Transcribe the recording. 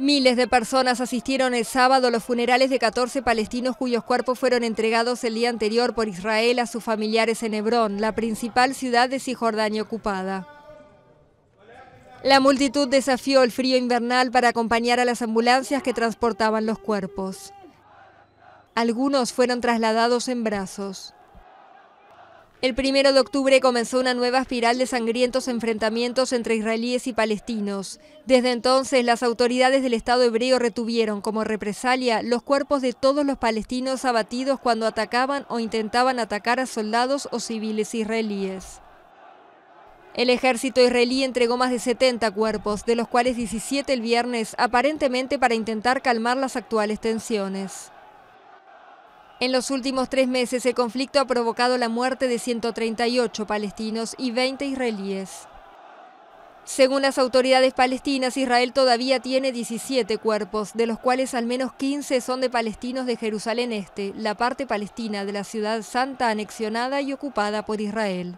Miles de personas asistieron el sábado a los funerales de 14 palestinos cuyos cuerpos fueron entregados el día anterior por Israel a sus familiares en Hebrón, la principal ciudad de Cisjordania ocupada. La multitud desafió el frío invernal para acompañar a las ambulancias que transportaban los cuerpos. Algunos fueron trasladados en brazos. El primero de octubre comenzó una nueva espiral de sangrientos enfrentamientos entre israelíes y palestinos. Desde entonces, las autoridades del Estado hebreo retuvieron como represalia los cuerpos de todos los palestinos abatidos cuando atacaban o intentaban atacar a soldados o civiles israelíes. El ejército israelí entregó más de 70 cuerpos, de los cuales 17 el viernes, aparentemente para intentar calmar las actuales tensiones. En los últimos tres meses el conflicto ha provocado la muerte de 138 palestinos y 20 israelíes. Según las autoridades palestinas, Israel todavía tiene 17 cuerpos, de los cuales al menos 15 son de palestinos de Jerusalén Este, la parte palestina de la ciudad santa anexionada y ocupada por Israel.